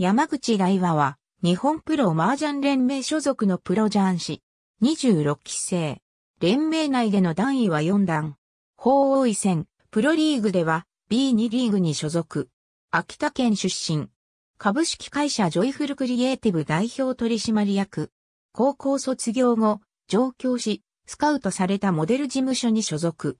山口大和は、日本プロ麻雀連盟所属のプロ雀士。26期生。連盟内での段位は4段。法王位戦、プロリーグでは B2 リーグに所属。秋田県出身。株式会社ジョイフルクリエイティブ代表取締役。高校卒業後、上京し、スカウトされたモデル事務所に所属。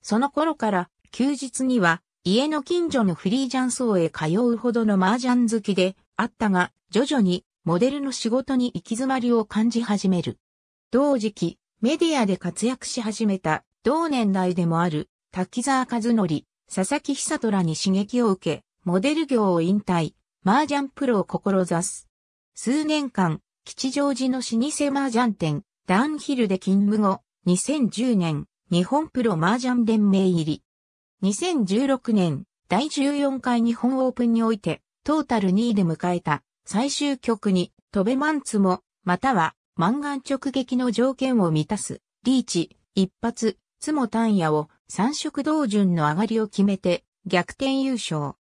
その頃から、休日には家の近所のフリージャン層へ通うほどの麻雀好きであったが、徐々にモデルの仕事に行き詰まりを感じ始める。同時期、メディアで活躍し始めた同年代でもある滝沢和則、佐々木久虎に刺激を受け、モデル業を引退、麻雀プロを志す。数年間、吉祥寺の老舗麻雀店、ダンヒルで勤務後、2010年、日本プロ麻雀連盟入り。2016年第14回日本オープンにおいてトータル2位で迎えた最終局にトベマンツもまたは満願直撃の条件を満たすリーチ一発つも単野を三色同順の上がりを決めて逆転優勝。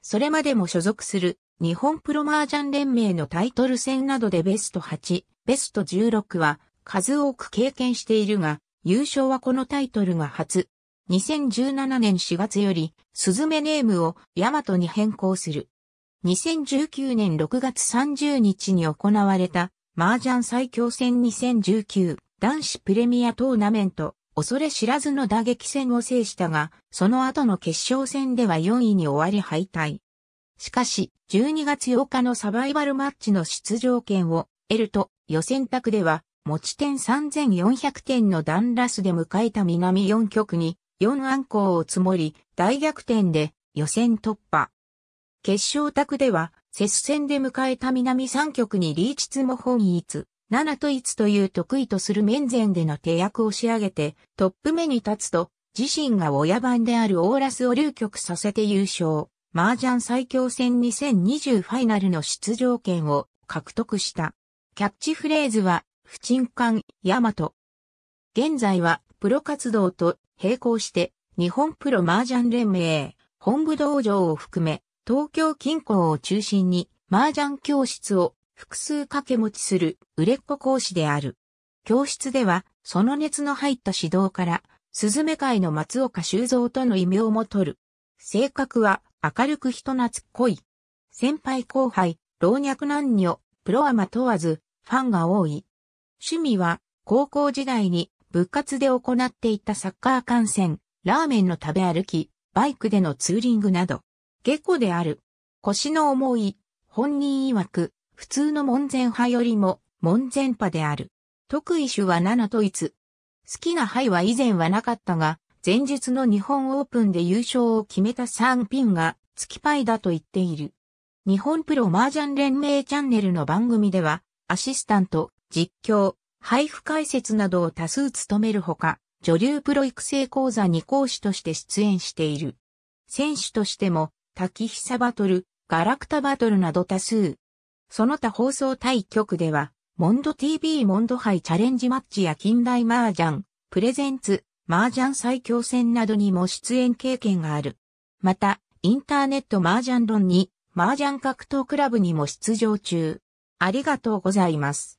それまでも所属する日本プロマージャン連盟のタイトル戦などでベスト8、ベスト16は数多く経験しているが、優勝はこのタイトルが初、2017年4月より、スズメネームをヤマトに変更する。2019年6月30日に行われた、麻雀最強戦2019男子プレミアトーナメント、恐れ知らずの打撃戦を制したが、その後の決勝戦では4位に終わり敗退。しかし、12月8日のサバイバルマッチの出場権を得ると、予選択では持ち点3400点のダンラスで迎えた南4局に4アンコウを積もり、大逆転で予選突破。決勝卓では、接戦で迎えた南3局にリーチツモ本一、7と1という得意とする面前での手役を仕上げて、トップ目に立つと、自身が親番であるオーラスを流局させて優勝、麻雀最強戦2020ファイナルの出場権を獲得した。キャッチフレーズは、不沈艦、ヤマト。現在は、プロ活動と並行して、日本プロ麻雀連盟、本部道場を含め、東京近郊を中心に、麻雀教室を複数掛け持ちする売れっ子講師である。教室では、その熱の入った指導から、スズメ界の松岡修造との異名も取る。性格は明るく人懐っこい。先輩後輩、老若男女、プロアマ問わず、ファンが多い。趣味は、高校時代に部活で行っていたサッカー観戦、ラーメンの食べ歩き、バイクでのツーリングなど、下戸である。腰の重い、本人曰く、普通の門前派よりも、門前派である。得意種は7と5。好きな派は以前はなかったが、前日の日本オープンで優勝を決めた3ピンが、月パイだと言っている。日本プロ麻雀連盟チャンネルの番組では、アシスタント、実況、配布解説などを多数務めるほか、女流プロ育成講座に講師として出演している。選手としても、滝久バトル、ガラクタバトルなど多数。その他放送対局では、モンド TV モンド杯チャレンジマッチや近代麻雀、プレゼンツ、麻雀最強戦などにも出演経験がある。また、インターネット麻雀論に、麻雀格闘クラブにも出場中。ありがとうございます。